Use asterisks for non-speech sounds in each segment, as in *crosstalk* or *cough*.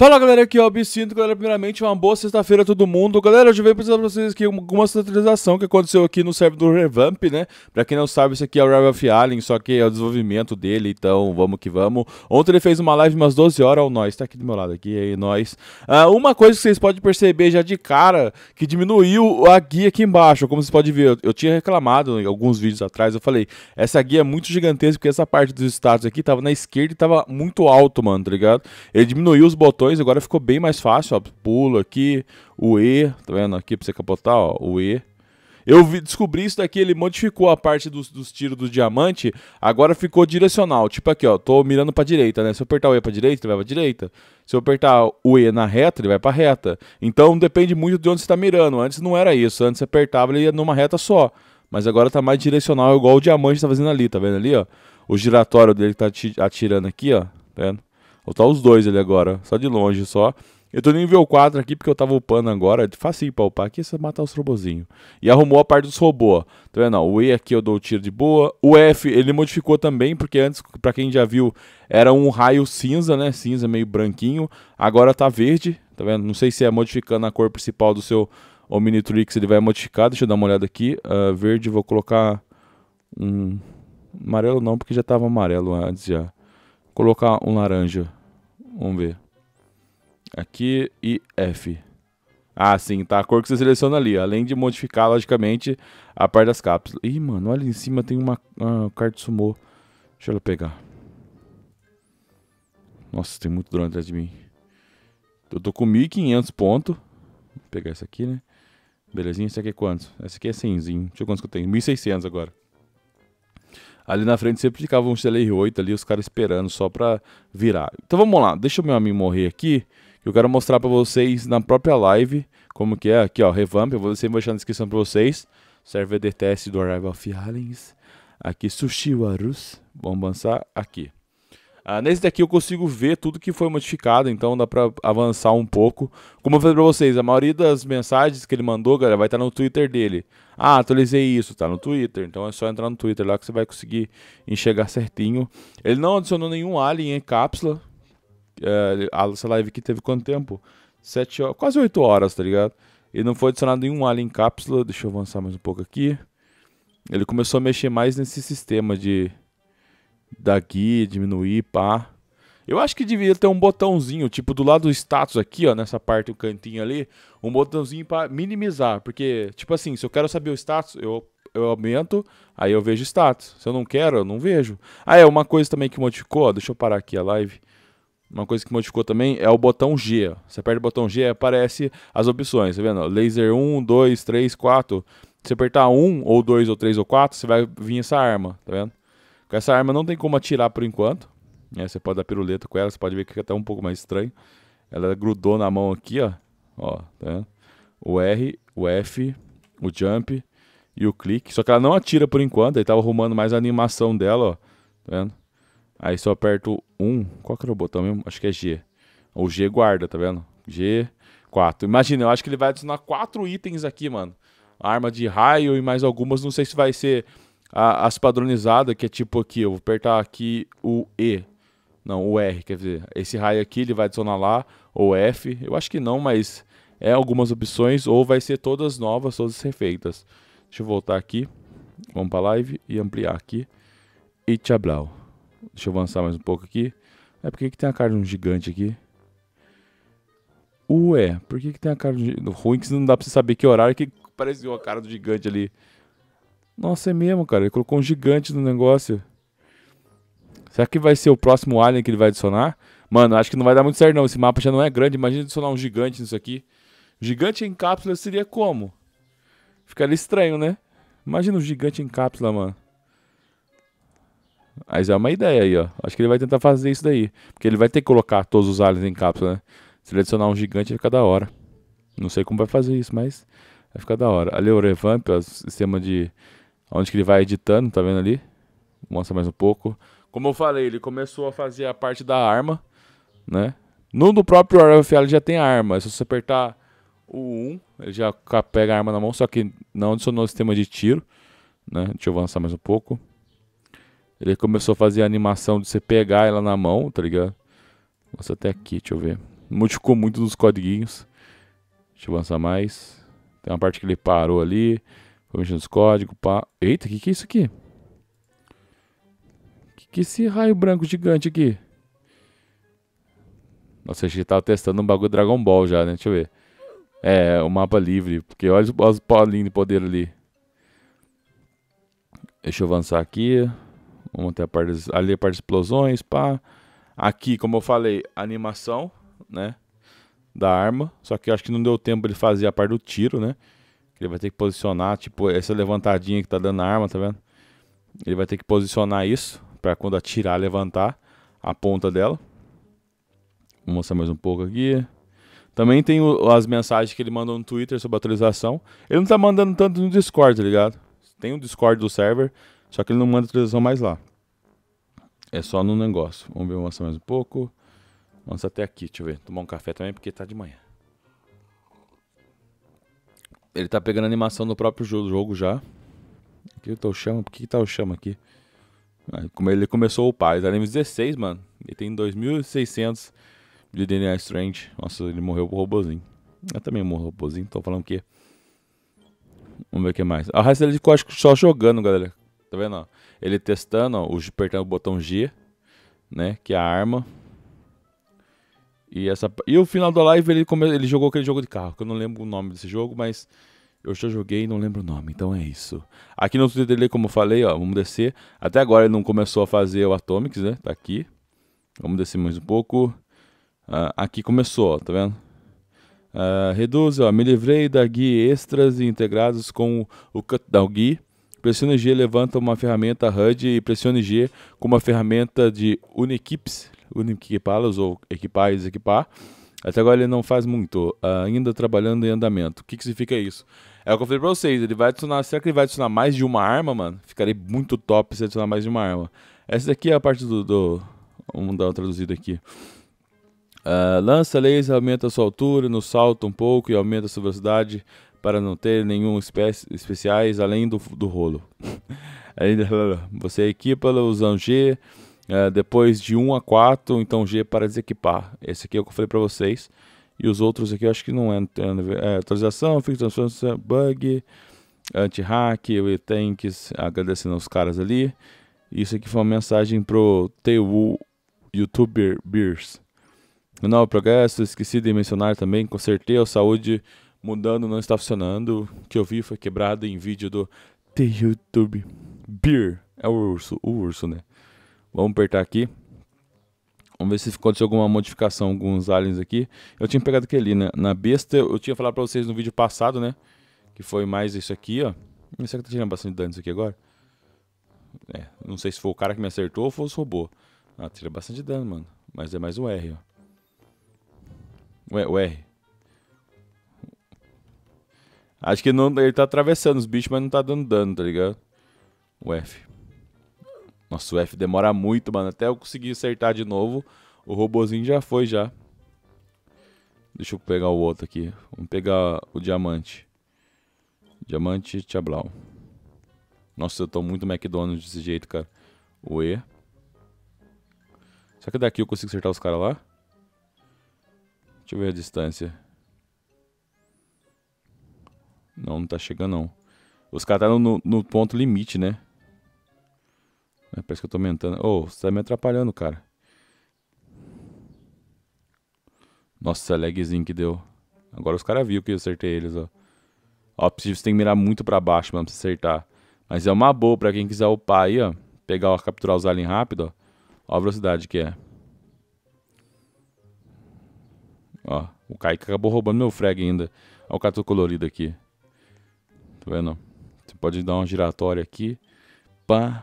Fala galera, aqui é o Absinto, galera, primeiramente uma boa sexta-feira a todo mundo. Galera, hoje eu vim apresentar pra vocês aqui uma atualização que aconteceu aqui no servidor Revamp, né? Pra quem não sabe, isso aqui é o Revamp Alien, só que é o desenvolvimento dele, então vamos que vamos. Ontem ele fez uma live umas 12 horas, o nós, tá aqui do meu lado aqui, aí nós. Ah, uma coisa que vocês podem perceber já de cara, que diminuiu a guia aqui embaixo, como vocês podem ver, eu, eu tinha reclamado em alguns vídeos atrás, eu falei, essa guia é muito gigantesca, porque essa parte dos status aqui tava na esquerda e tava muito alto, mano, tá ligado? Ele diminuiu os botões agora ficou bem mais fácil, ó. Pulo aqui, o E, tá vendo? Aqui pra você capotar, ó, o E. Eu vi, descobri isso daqui, ele modificou a parte dos, dos tiros do diamante, agora ficou direcional. Tipo aqui, ó, tô mirando pra direita, né? Se eu apertar o E pra direita, ele vai pra direita. Se eu apertar o E na reta, ele vai pra reta. Então depende muito de onde você tá mirando. Antes não era isso, antes você apertava ele ia numa reta só. Mas agora tá mais direcional, igual o diamante tá fazendo ali, tá vendo ali, ó? O giratório dele tá atirando aqui, ó, tá vendo? Vou tá os dois ali agora, só de longe, só. Eu tô no nível 4 aqui porque eu tava upando agora. É Facinho pra upar aqui, é matar os robôzinhos. E arrumou a parte dos robôs. Tá vendo? O E aqui eu dou o tiro de boa. O F ele modificou também, porque antes, pra quem já viu, era um raio cinza, né? Cinza meio branquinho. Agora tá verde, tá vendo? Não sei se é modificando a cor principal do seu Omnitrix, ele vai modificar. Deixa eu dar uma olhada aqui. Uh, verde, vou colocar um... Amarelo não, porque já tava amarelo antes já colocar um laranja. Vamos ver. Aqui e F. Ah, sim, tá a cor que você seleciona ali, além de modificar logicamente a parte das cápsulas. Ih, mano, olha em cima tem uma, uma carta sumô. Deixa eu pegar. Nossa, tem muito drone atrás de mim. Eu tô com 1500 pontos. Vou pegar essa aqui, né? Belezinha, essa aqui é quanto? Essa aqui é 100zinho. Deixa eu ver quantos que eu tenho. 1600 agora. Ali na frente sempre ficava um Celery 8 ali, os caras esperando só pra virar. Então vamos lá, deixa o meu amigo morrer aqui. Que eu quero mostrar pra vocês na própria live como que é. Aqui ó, revamp, eu vou sempre deixar na descrição pra vocês. Server de teste do Arrival of Aliens. Aqui Sushi Warus. Vamos avançar aqui. Ah, nesse daqui eu consigo ver tudo que foi modificado, então dá para avançar um pouco. Como eu falei para vocês, a maioria das mensagens que ele mandou, galera, vai estar tá no Twitter dele. Ah, atualizei isso, tá no Twitter. Então é só entrar no Twitter lá que você vai conseguir enxergar certinho. Ele não adicionou nenhum alien em cápsula. Eh, a essa live aqui teve quanto tempo? sete horas, quase 8 horas, tá ligado? E não foi adicionado nenhum alien em cápsula. Deixa eu avançar mais um pouco aqui. Ele começou a mexer mais nesse sistema de daqui, diminuir, pá. Eu acho que devia ter um botãozinho, tipo do lado do status aqui, ó, nessa parte, o cantinho ali, um botãozinho para minimizar, porque, tipo assim, se eu quero saber o status, eu, eu aumento, aí eu vejo status. Se eu não quero, eu não vejo. Ah, é, uma coisa também que modificou, ó, deixa eu parar aqui a live. Uma coisa que modificou também é o botão G. Você aperta o botão G, aparece as opções, tá vendo? laser 1, 2, 3, 4. Se apertar 1, ou 2, ou 3, ou 4, você vai vir essa arma, tá vendo? Com essa arma não tem como atirar por enquanto. Né? Você pode dar piruleta com ela, você pode ver que fica até um pouco mais estranho. Ela grudou na mão aqui, ó. ó tá O R, o F, o jump e o clique. Só que ela não atira por enquanto, aí tava arrumando mais a animação dela, ó. Tá vendo? Aí só aperto 1. Qual que era o botão mesmo? Acho que é G. O G guarda, tá vendo? G, 4. Imagina, eu acho que ele vai adicionar 4 itens aqui, mano. Arma de raio e mais algumas. Não sei se vai ser a, as padronizadas, que é tipo aqui, eu vou apertar aqui o E, não, o R, quer dizer, esse raio aqui ele vai adicionar lá, ou F, eu acho que não, mas é algumas opções, ou vai ser todas novas, todas refeitas. Deixa eu voltar aqui, vamos para live e ampliar aqui, e tchablau. Deixa eu avançar mais um pouco aqui. É porque que tem a cara de um gigante aqui? Ué, por que, que tem a cara de um ruim que não dá pra você saber que horário que parece a cara do gigante ali? Nossa, é mesmo, cara. Ele colocou um gigante no negócio. Será que vai ser o próximo alien que ele vai adicionar? Mano, acho que não vai dar muito certo não. Esse mapa já não é grande. Imagina adicionar um gigante nisso aqui. Gigante em cápsula seria como? Ficaria estranho, né? Imagina um gigante em cápsula, mano. Mas é uma ideia aí, ó. Acho que ele vai tentar fazer isso daí. Porque ele vai ter que colocar todos os aliens em cápsula, né? Se ele adicionar um gigante, vai ficar da hora. Não sei como vai fazer isso, mas vai ficar da hora. Ali o revamp, ó, sistema de onde que ele vai editando, tá vendo ali? Mostra mais um pouco. Como eu falei, ele começou a fazer a parte da arma, né? No do próprio RFL já tem arma, é se você apertar o 1, ele já pega a arma na mão, só que não adicionou o sistema de tiro, né? Deixa eu avançar mais um pouco. Ele começou a fazer a animação de você pegar ela na mão, tá ligado? Nossa, até aqui, deixa eu ver. Modificou muito dos codiguinhos. Deixa eu avançar mais. Tem uma parte que ele parou ali. Foi mexendo nos códigos, pá. Eita, o que, que é isso aqui? O que, que é esse raio branco gigante aqui? Nossa, a gente tava testando um bagulho Dragon Ball já, né? Deixa eu ver. É, o um mapa livre. Porque olha os, pau lindo de poder ali. Deixa eu avançar aqui. Vamos até a parte ali a parte de explosões, pá. Aqui, como eu falei, animação, né? Da arma. Só que eu acho que não deu tempo ele fazer a parte do tiro, né? Ele vai ter que posicionar, tipo, essa levantadinha que tá dando na arma, tá vendo? Ele vai ter que posicionar isso para quando atirar, levantar a ponta dela. Vou mostrar mais um pouco aqui. Também tem o, as mensagens que ele mandou no Twitter sobre atualização. Ele não tá mandando tanto no Discord, tá ligado? Tem o um Discord do server, só que ele não manda atualização mais lá. É só no negócio. Vamos ver, mostrar mais um pouco. Vamos até aqui, deixa eu ver. Tomar um café também, porque tá de manhã. Ele tá pegando animação do próprio jogo já. Aqui eu tô chama. Por que, que tá o chama aqui? Ah, Como ele começou o pai, ele nível 16, mano. Ele tem 2600 de DNA Strange. Nossa, ele morreu pro robozinho. Eu também morro robozinho, tô falando o quê? Vamos ver o que mais. A resto ele ficou só jogando, galera. Tá vendo, ó? Ele testando, ó, apertando o botão G, né? Que é a arma. E, essa, e o final da live ele, come, ele jogou aquele jogo de carro, que eu não lembro o nome desse jogo, mas eu já joguei e não lembro o nome, então é isso. Aqui no Twitter dele, como eu falei, ó, vamos descer. Até agora ele não começou a fazer o Atomics, né? Tá aqui. Vamos descer mais um pouco. Uh, aqui começou, ó, tá vendo? Uh, ah, reduz, ó, me livrei da guia extras e integrados com o cutdown guia. Pressione G levanta uma ferramenta HUD e pressione G com uma ferramenta de Unikips único que equipá ou equipar e desequipar. Até agora ele não faz muito, ah, ainda trabalhando em andamento. O que, que significa isso? É o que eu falei pra vocês, ele vai adicionar. Será que ele vai adicionar mais de uma arma, mano? Ficaria muito top se adicionar mais de uma arma. Essa daqui é a parte do. do vamos dar uma traduzida aqui. Uh, lança laser, aumenta a sua altura no salto um pouco e aumenta a sua velocidade para não ter nenhum espécie, especiais além do, do rolo. *laughs* *laughs* Você equipa usando G é, depois de 1 a 4, então G é para desequipar. Esse aqui é o que eu falei para vocês. E os outros aqui eu acho que não entendo é, é, atualização, fixação, bug, anti-hack, tanks, agradecendo aos caras ali. Isso aqui foi uma mensagem pro Teiwu Youtuber Beers. novo progresso, esqueci de mencionar também, consertei a saúde mudando, não está funcionando. O que eu vi foi quebrado em vídeo do The YouTube Beer. É o urso, o urso, né? Vamos apertar aqui. Vamos ver se aconteceu alguma modificação, alguns aliens aqui. Eu tinha pegado aquele, né? Na besta, eu tinha falado pra vocês no vídeo passado, né? Que foi mais isso aqui, ó. Será que tá tirando bastante dano isso aqui agora? É, não sei se foi o cara que me acertou ou foi os robô. Ah, tira bastante dano, mano. Mas é mais o R, ó. O R. Acho que não, ele tá atravessando os bichos, mas não tá dando dano, tá ligado? O F. Nosso F demora muito, mano. Até eu conseguir acertar de novo, o robozinho já foi já. Deixa eu pegar o outro aqui. Vamos pegar o diamante. Diamante Tchablau. Nossa, eu tô muito McDonald's desse jeito, cara. O E. Será que daqui eu consigo acertar os caras lá? Deixa eu ver a distância. Não, não tá chegando não. Os caras tá no, no ponto limite, né? É, parece que eu tô mentando. Ô, oh, você tá me atrapalhando, cara. Nossa, lagzinho que deu. Agora os caras viram que eu acertei eles, ó. Ó, você tem que mirar muito pra baixo, mano, pra acertar. Mas é uma boa pra quem quiser upar aí, ó. Pegar, ó, capturar os aliens rápido, ó. Ó a velocidade que é. Ó, o Kaique acabou roubando meu frag ainda. Ó o catu colorido aqui. Tá vendo? Você pode dar uma giratória aqui. Pá,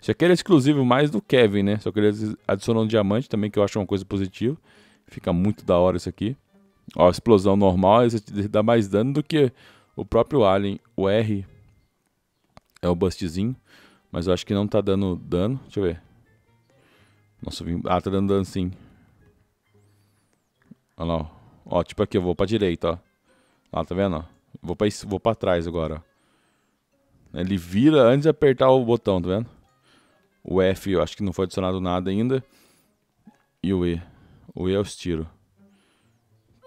isso aqui era é exclusivo mais do Kevin, né? Só que ele adicionou um diamante também, que eu acho uma coisa positiva. Fica muito da hora isso aqui. Ó, explosão normal, isso dá mais dano do que o próprio Alien. O R é o bustzinho, mas eu acho que não tá dando dano. Deixa eu ver. Nossa, vim... ah, tá dando dano sim. Olha lá, ó. ó. tipo aqui, eu vou pra direita, ó. tá vendo, ó? Vou pra, vou pra trás agora, ó. Ele vira antes de apertar o botão, tá vendo? O F eu acho que não foi adicionado nada ainda. E o E. O E é os tiros.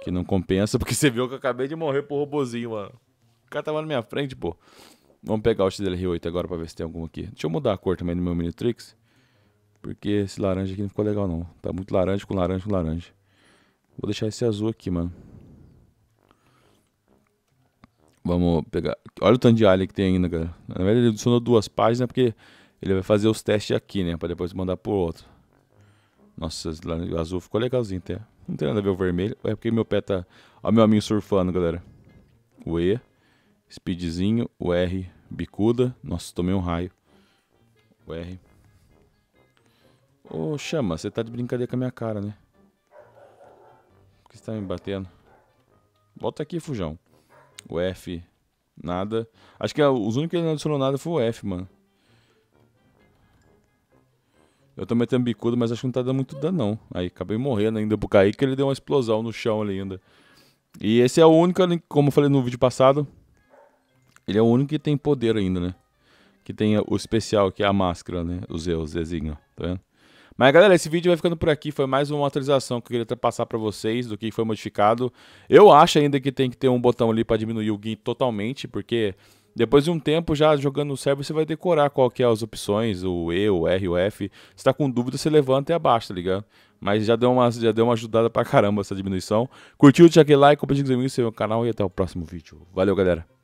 Que não compensa, *laughs* porque você viu que eu acabei de morrer pro robozinho, mano. O cara tava tá na minha frente, pô. Vamos pegar o XLR8 agora pra ver se tem algum aqui. Deixa eu mudar a cor também do meu Minitrix. Porque esse laranja aqui não ficou legal, não. Tá muito laranja com laranja com laranja. Vou deixar esse azul aqui, mano. Vamos pegar... Olha o tanto de alien que tem ainda, cara. Na verdade ele adicionou duas páginas né, porque... Ele vai fazer os testes aqui, né? Pra depois mandar pro outro. Nossa, o azul ficou legalzinho até. Não tem nada a ver o vermelho. É porque meu pé tá... Ó meu amigo surfando, galera. O E. Speedzinho. O R. Bicuda. Nossa, tomei um raio. O R. Ô, Chama, você tá de brincadeira com a minha cara, né? Por que você tá me batendo? Volta aqui, fujão. O F. Nada. Acho que é, os únicos que ele não adicionou nada foi o F, mano. Eu também tenho bicudo, mas acho que não tá dando muito dano, não. Aí acabei morrendo ainda pro Kaique, ele deu uma explosão no chão ali ainda. E esse é o único, como eu falei no vídeo passado, ele é o único que tem poder ainda, né? Que tem o especial, que é a máscara, né? O Z, o Zezinho. tá vendo? Mas galera, esse vídeo vai ficando por aqui. Foi mais uma atualização que eu queria passar para vocês do que foi modificado. Eu acho ainda que tem que ter um botão ali para diminuir o gain totalmente, porque depois de um tempo já jogando o server, você vai decorar qual que é as opções, o E, o R, o F. Se tá com dúvida, você levanta e abaixa, tá ligado? Mas já deu uma, já deu uma ajudada pra caramba essa diminuição. Curtiu, deixa aquele like, compartilha com os amigos, seu canal e até o próximo vídeo. Valeu, galera!